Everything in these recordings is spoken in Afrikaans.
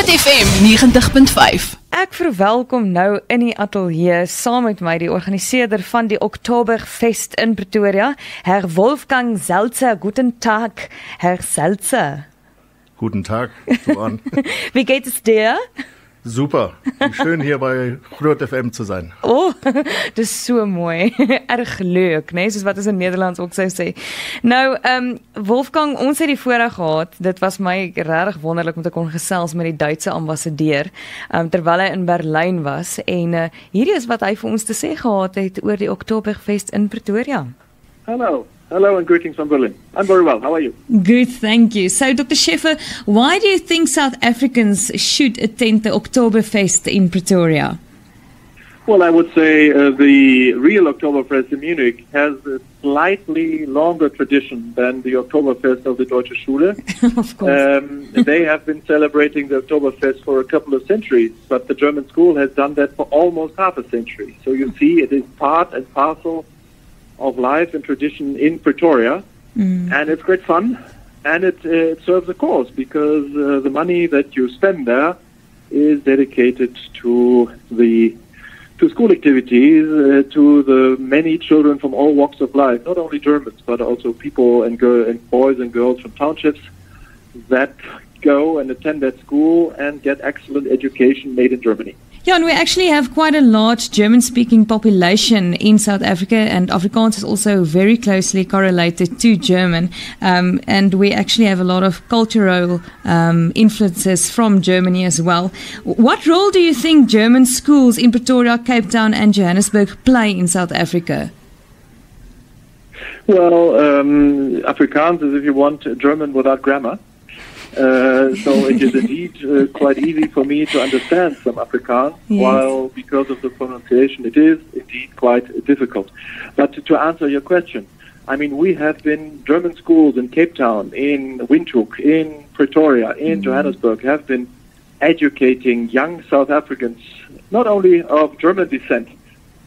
Groot FM 90.5. Ek verwelkom nou in die ateljee saam met my die organiseerder van die Oktoberfest in Pretoria, Herr Wolfgang Selzer. Guten Tag, Herr Selzer. Guten Tag, Wie geht es dir? Super, schön hier by Groot FM te sein. O, oh, dis so mooi. Erg leuk, né? Nee? Soos wat ons in Nederland ook sou sê. Nou, ehm um, Wolfgang, ons het die voorreg gehad. Dit was my regtig wonderlik om te kon gesels met die Duitse ambassadeur, ehm um, terwyl hy in Berlyn was en uh, hierdie is wat hy vir ons te sê gehad het oor die Oktoberfest in Pretoria. Hallo. Hello and greetings from Berlin. I'm very well. How are you? Good, thank you. So, Dr. Schäfer, why do you think South Africans should attend the Oktoberfest in Pretoria? Well, I would say uh, the real Oktoberfest in Munich has a slightly longer tradition than the Oktoberfest of the Deutsche Schule. of course. Um, they have been celebrating the Oktoberfest for a couple of centuries, but the German school has done that for almost half a century. So you see, it is part and parcel of life and tradition in Pretoria, mm. and it's great fun, and it, uh, it serves a cause because uh, the money that you spend there is dedicated to the to school activities uh, to the many children from all walks of life, not only Germans but also people and, girl, and boys and girls from townships that go and attend that school and get excellent education made in Germany. Yeah, and we actually have quite a large German speaking population in South Africa, and Afrikaans is also very closely correlated to German. Um, and we actually have a lot of cultural um, influences from Germany as well. What role do you think German schools in Pretoria, Cape Town, and Johannesburg play in South Africa? Well, um, Afrikaans is, if you want, German without grammar. Uh, so it is indeed uh, quite easy for me to understand some Afrikaans, yes. while because of the pronunciation, it is indeed quite difficult. But to, to answer your question, I mean, we have been German schools in Cape Town, in Windhoek, in Pretoria, in mm. Johannesburg have been educating young South Africans, not only of German descent,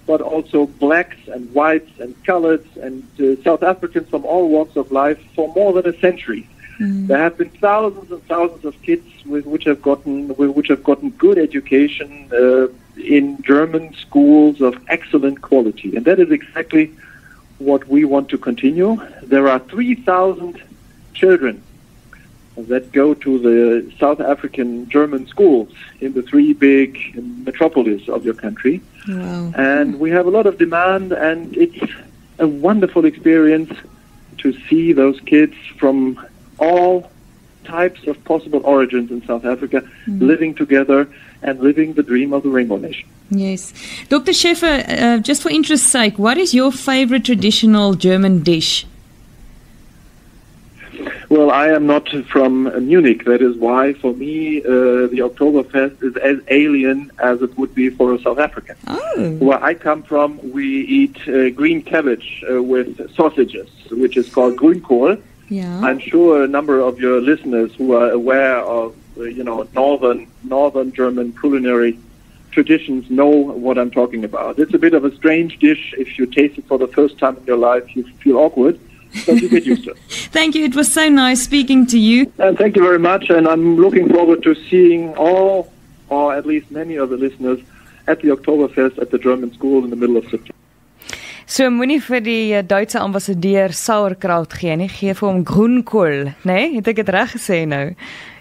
but also blacks and whites and coloreds and uh, South Africans from all walks of life for more than a century. Mm. There have been thousands and thousands of kids with which have gotten which have gotten good education uh, in German schools of excellent quality, and that is exactly what we want to continue. There are three thousand children that go to the South African German schools in the three big metropolises of your country. Wow. And we have a lot of demand, and it's a wonderful experience to see those kids from all types of possible origins in South Africa mm. living together and living the dream of the Rainbow Nation. Yes. Dr. Schäfer, uh, just for interest's sake, what is your favorite traditional German dish? Well, I am not from Munich. That is why, for me, uh, the Oktoberfest is as alien as it would be for a South African. Oh. Where I come from, we eat uh, green cabbage uh, with sausages, which is called Grünkohl yeah. I'm sure a number of your listeners who are aware of uh, you know northern northern German culinary traditions know what I'm talking about. It's a bit of a strange dish. If you taste it for the first time in your life, you feel awkward. But you get used to thank you. It was so nice speaking to you. And thank you very much. And I'm looking forward to seeing all, or at least many of the listeners, at the Oktoberfest at the German School in the middle of September. So moenie vir die eh, Duitse ambassadeur sauerkraut gee nie, gee vir hom groenkool, né? Nee? Het ek dit reg gesê nou?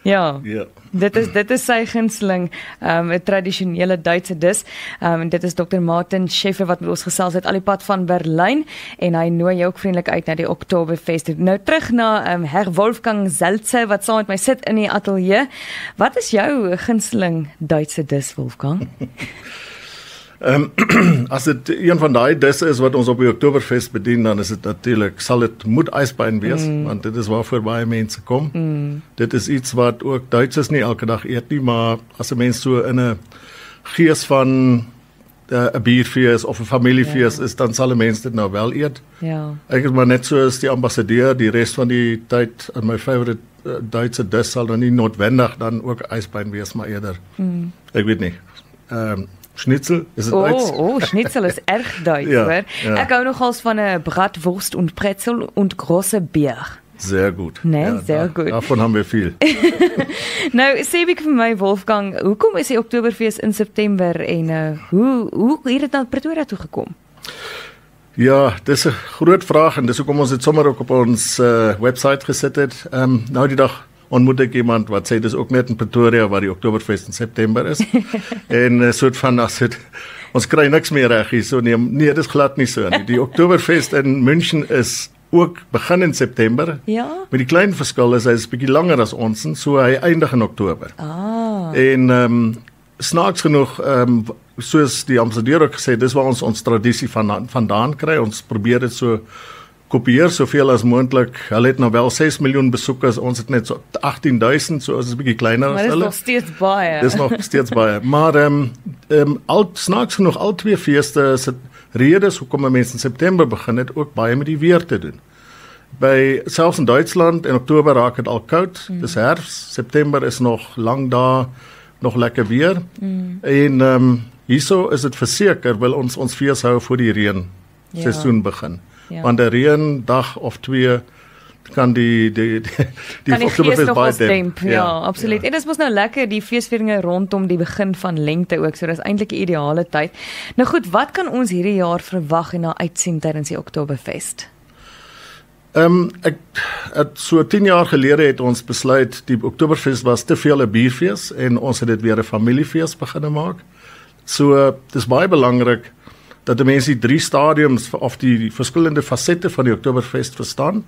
Ja. Ja. Dit is dit is sy gunsteling, ehm um, 'n tradisionele Duitse dis. Ehm um, dit is Dr. Martin Scheffer wat met ons gesels het al die pad van Berlyn en hy nooi jou ook vriendelik uit na die Oktoberfest. Nou terug na ehm um, Herr Wolfgang Selze wat saam met my sit in die ateljee. Wat is jou gunsteling Duitse dis, Wolfgang? Ehm um, as dit een van daai disse is wat ons op die Oktoberfest bedien, dan is dit natuurlik sal dit moet ysbeen wees, mm. want dit is waarvoor baie mense kom. Mm. Dit is iets wat ook Duitsers nie elke dag eet nie, maar as 'n mens so in 'n gees van eh, 'n uh, bierfees of 'n familiefees ja. is, dan sal mense dit nou wel eet. Ja. Ek is maar net so as die ambassadeur die res van die tyd in my favourite eh, Duitse dis sal dan nou nie noodwendig dan ook ysbeen wees maar eerder. Mm. Ek weet nie. Ehm um, Schnitzel, is dit oh, Duits? Oh, oh, Schnitzel is erg Duits, ja, hoor. Ja. Ek hou nogals van 'n eh, Bratwurst und Pretzel und große Bier. Sehr gut. Nee, ja, sehr da, gut. Davon haben wir viel. nou, sê ek vir my Wolfgang, hoekom is die Oktoberfees in September en uh, hoe hoe het dit na Pretoria toe gekom? Ja, dis 'n groot vraag en dis hoekom ons dit sommer ook op ons uh, eh, webwerf gesit het. Ehm um, nou die dag ontmoet ek iemand wat sê dis ook net in Pretoria waar die Oktoberfest in September is. en uh, soort van as dit ons kry niks meer reg hier so nee, nee dis glad nie so nie. Die Oktoberfest in München is ook begin in September. Ja. Met die klein verskil is hy is bietjie langer as ons, so hy eindig in Oktober. Ah. En ehm um, snaaks genoeg ehm um, soos die ambassadeur ook gesê, dis waar ons ons tradisie van vandaan kry. Ons probeer dit so kopieer soveel as moontlik. Hulle het nou wel 6 miljoen besoekers, ons het net so 18000, so is dit 'n bietjie kleiner as hulle. Maar dit is nog steeds baie. Dit is nog steeds baie. Maar ehm um, ehm um, al snaaks genoeg al twee feeste is dit redes hoekom mense in September begin het ook baie met die weer te doen. By selfs in Duitsland in Oktober raak dit al koud. Mm. Dis herfs. September is nog lank daar nog lekker weer. Mm. En ehm um, hierso is dit verseker wil ons ons fees hou voor die reën ja. seisoen begin. Ja. Ja. Want 'n reendag of twee kan die die die die Oktoberfees baie temp. temp. Ja, ja, absoluut. Ja. En dit is mos nou lekker die feesvieringe rondom die begin van lente ook. So dis eintlik 'n ideale tyd. Nou goed, wat kan ons hierdie jaar verwag en na uitsien tydens die Oktoberfees? Ehm um, ek het so 10 jaar gelede het ons besluit die Oktoberfees was te veel 'n bierfees en ons het dit weer 'n familiefees begin maak. So dis baie belangrik dat die mense die drie stadiums of die, die verskillende fasette van die Oktoberfest verstaan.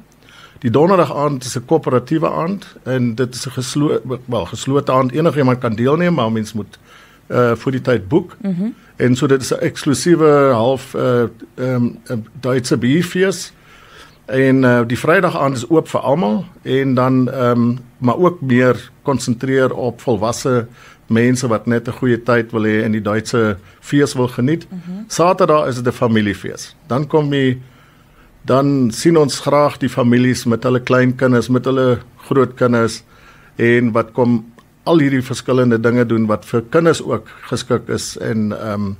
Die donderdag aand is 'n koöperatiewe aand en dit is 'n geslo wel geslote aand. Enige iemand kan deelneem, maar mens moet uh eh, vir die tyd boek. Mm -hmm. En so dit is 'n eksklusiewe half uh ehm um, Duitse bierfees. En uh die Vrydag aand is oop vir almal en dan ehm um, maar ook meer konsentreer op volwasse mense wat net 'n goeie tyd wil hê en die Duitse fees wil geniet. Mm -hmm. Saterdag is dit 'n familiefees. Dan kom jy dan sien ons graag die families met hulle kleinkinders, met hulle grootkinders en wat kom al hierdie verskillende dinge doen wat vir kinders ook geskik is en ehm um,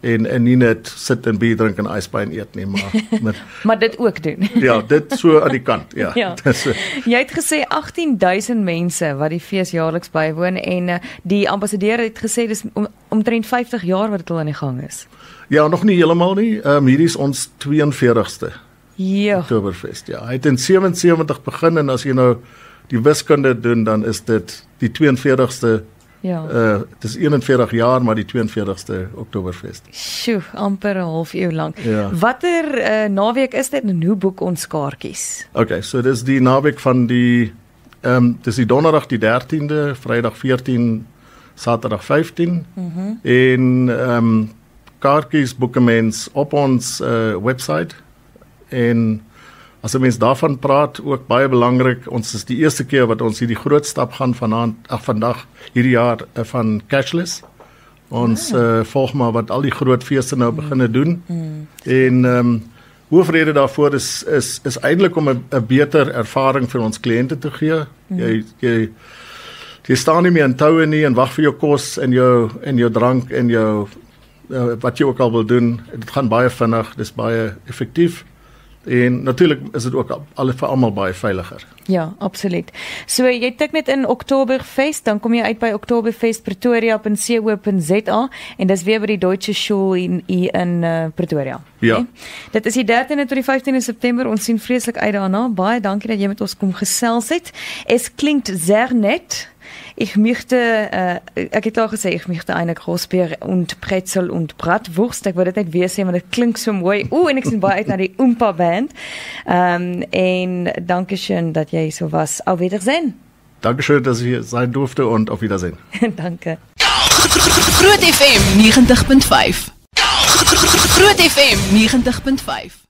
en en nie net sit en bier drink en ijsby en eet nie maar met, maar dit ook doen. ja, dit so aan die kant, ja. ja. Jy het gesê 18000 mense wat die fees jaarliks bywoon en eh, die ambassadeur het gesê dis om, omtrent 50 jaar wat dit al aan die gang is. Ja, nog nie heeltemal nie. Ehm um, hierdie is ons 42ste. Ja. Oktoberfest, ja. Hy het in 77 begin en as jy nou die wiskunde doen dan is dit die 42ste Ja. Uh dis 41 jaar maar die 42ste Oktoberfest. Sjoe, amper 'n half eeu lank. Ja. Watter uh naweek is dit en hoe boek ons kaartjies? Okay, so dis die naweek van die ehm um, dis die Donderdag die 13de, Vrydag 14, Saterdag 15. Mhm. Mm en ehm um, kaartjies boek mense op ons uh website en As 'n mens daarvan praat, ook baie belangrik, ons is die eerste keer wat ons hierdie groot stap gaan vanaand ag vandag hierdie jaar eh, van cashless ons ja. uh, volg maar wat al die groot feeste nou mm. beginne doen. Mm. En ehm um, hoofrede daarvoor is is is eintlik om 'n beter ervaring vir ons kliënte te gee. Mm. Jy jy jy staan nie meer in toue nie en wag vir jou kos en jou en jou drank en jou uh, wat jy ook al wil doen. Dit gaan baie vinnig, dis baie effektief. Mm. En natuurlik is dit ook al vir almal baie veiliger. Ja, absoluut. So jy tik net in Oktoberfest, dan kom jy uit by Oktoberfest Pretoria op in co.za en dis weer by die Deutsche Show in in uh, Pretoria. Ja. Okay? Dit is die 13de tot die 15de September. Ons sien vreeslik uit daarna. Baie dankie dat jy met ons kom gesels het. Es klinkt sehr nett. Ich möchte, äh, ich sagen, ich möchte eine Großbier und Brezel und Bratwurst. Ich würde nicht wissen, maar dat klinkt so mooi. Oh, uh, und ich bin baie uit naar die Oompa Band. Ähm, en dankeschön, dass ihr so was. Auf Wiedersehen. Dankeschön, dass ich hier sein durfte und auf Wiedersehen. Danke. Groot FM 90.5. Groot FM 90.5.